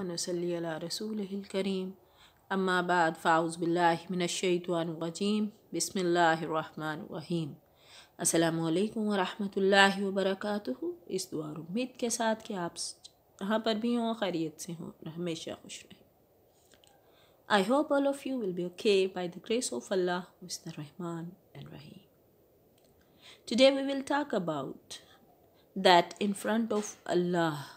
ونسلي على رسوله الكريم أما بعد فأعوذ بالله من الشيطان الرجيم بسم الله الرحمن الرحيم अस्सलाम वालेकुम वरहमतुल्लाहि वबरकातुहू इस दुआ उम्मीद के साथ कि आप जहाँ पर भी हों खैरियत से हों हमेशा खुश रहें I hope all of you will be okay by the grace of Allah mister Rahman and Rahim today we will talk about that in front of Allah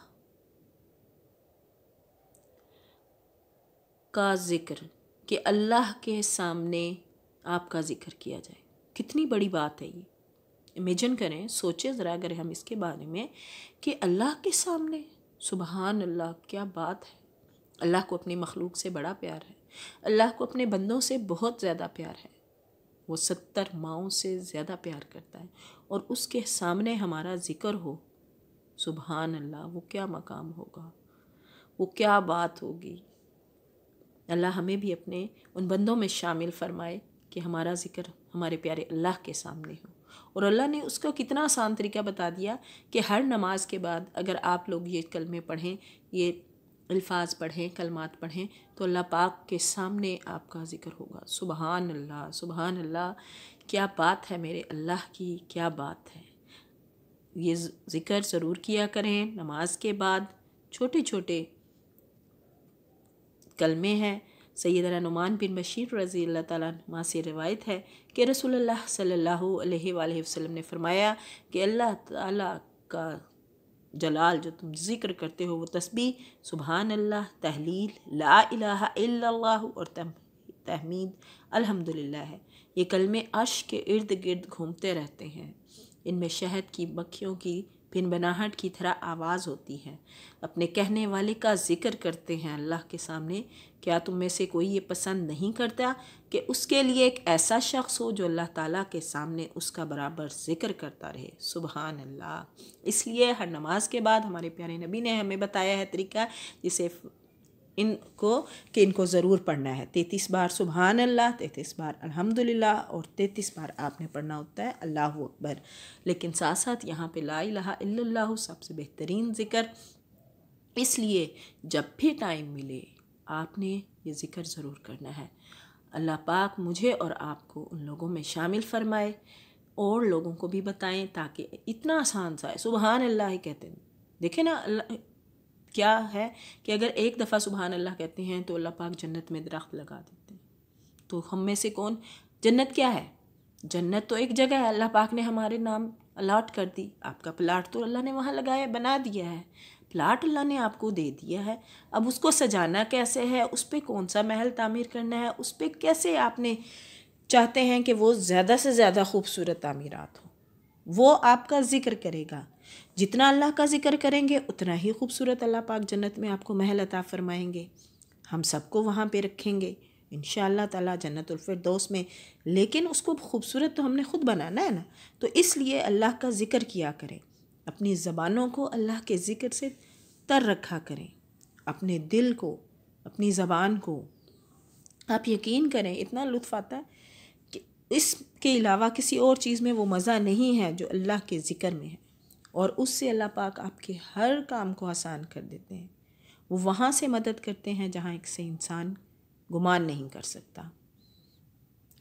का ज़िक्र कि अल्लाह के सामने आपका ज़िक्र किया जाए कितनी बड़ी बात है ये इमेजन करें सोचें ज़रा अगर हम इसके बारे में कि अल्लाह के सामने सुबहान अल्लाह क्या बात है अल्लाह को अपनी मखलूक से बड़ा प्यार है अल्लाह को अपने बंदों से बहुत ज़्यादा प्यार है वो सत्तर माओं से ज़्यादा प्यार करता है और उसके सामने हमारा ज़िक्र हो सुबहान अल्लाह वो क्या मकाम होगा वो क्या बात होगी अल्लाह हमें भी अपने उन बंदों में शामिल फरमाए कि हमारा ज़िक्र हमारे प्यारे अल्लाह के सामने हो और अल्लाह ने उसका कितना आसान तरीका बता दिया कि हर नमाज के बाद अगर आप लोग ये कलमे पढ़ें ये अल्फाज पढ़ें कलमात पढ़ें तो अल्लाह पाक के सामने आपका ज़िक्र होगा सुबहान अल्लाह सुबहान अल्लाह क्या बात है मेरे अल्लाह की क्या बात है ये ज़िक्र ज़रूर किया करें नमाज के बाद छोटे छोटे कलमे हैं सैद नुमान बिन बशीर रज़ी अल्लाह तमा से रवायत है कि रसूल सल्ला वसम ने फ़रमाया कि अल्लाह ताला का जलाल जो तुम जिक्र करते हो वो तस्बी सुबहान अल्लाह तहलील ला इलाहा और तहमीद अल्हम्दुलिल्लाह है ये कलमे अश के इर्द गिर्द घूमते रहते हैं इनमें शहद की मक्खियों की भिनभनाहट की तरह आवाज़ होती है अपने कहने वाले का जिक्र करते हैं अल्लाह के सामने क्या तुम में से कोई ये पसंद नहीं करता कि उसके लिए एक ऐसा शख्स हो जो अल्लाह ताला के सामने उसका बराबर जिक्र करता रहे सुबहान अल्लाह इसलिए हर नमाज के बाद हमारे प्यारे नबी ने हमें बताया है तरीका जिसे इनको कि इनको ज़रूर पढ़ना है तैतीस बार सुबहान अल्लाह तैतीस बार अल्हम्दुलिल्लाह और तैतीस बार आपने पढ़ना होता है अल्लाह अकबर लेकिन साथ साथ यहाँ पे ला इलाहा सबसे बेहतरीन ज़िक्र इसलिए जब भी टाइम मिले आपने ये ज़िक्र ज़रूर करना है अल्लाह पाक मुझे और आपको उन लोगों में शामिल फरमाए और लोगों को भी बताएं ताकि इतना आसान सा है सुबहान अल्लाह कहते हैं देखें ना अल्लाह क्या है कि अगर एक दफ़ा सुबहान अल्लाह कहते हैं तो अल्लाह पाक जन्नत में दरख्त लगा देते हैं तो हम में से कौन जन्नत क्या है जन्नत तो एक जगह है अल्लाह पाक ने हमारे नाम अलाट कर दी आपका प्लाट तो अल्लाह ने वहाँ लगाया बना दिया है प्लाट अल्लाह ने आपको दे दिया है अब उसको सजाना कैसे है उस पर कौन सा महल तामीर करना है उस पर कैसे आपने चाहते हैं कि वो ज़्यादा से ज़्यादा खूबसूरत तमीरत हो वो आपका ज़िक्र करेगा जितना अल्लाह का ज़िक्र करेंगे उतना ही खूबसूरत अल्लाह पाक जन्नत में आपको महल अता फरमाएंगे हम सबको वहाँ पे रखेंगे इन ताला जन्नतफरदोस में लेकिन उसको खूबसूरत तो हमने ख़ुद बनाना है ना तो इसलिए अल्लाह का ज़िक्र किया करें अपनी ज़बानों को अल्लाह के ज़िक्र से तर रखा करें अपने दिल को अपनी ज़बान को आप यकीन करें इतना लुत्फ़ आता है इसके अलावा किसी और चीज़ में वो मज़ा नहीं है जो अल्लाह के ज़िक्र में है और उससे अल्लाह पाक आपके हर काम को आसान कर देते हैं वो वहाँ से मदद करते हैं जहाँ एक से इंसान गुमान नहीं कर सकता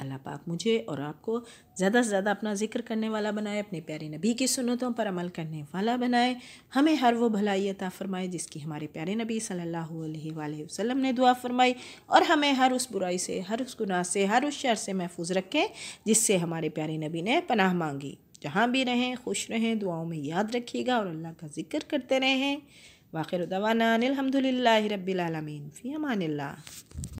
अल्लाह पाक मुझे और आपको ज़्यादा से ज़्यादा अपना जिक्र करने वाला बनाए अपने प्यारे नबी की सुनतों पर अमल करने वाला बनाए हमें हर वो भलाई अता फरमाए जिसकी हमारे प्यारे नबी सल्लल्लाहु अलैहि वसल्लम ने दुआ फरमाई और हमें हर उस बुराई से हर उस गुनाह से हर उस शर से महफूज रखें जिससे हमारे प्यारे नबी ने पनाह मांगी जहाँ भी रहें खुश रहें दुआओं में याद रखिएगा और अल्लाह का जिक्र करते रहें वाखिर दवाना अलहमदिल्ला रबीआलमीन फ़ी अमान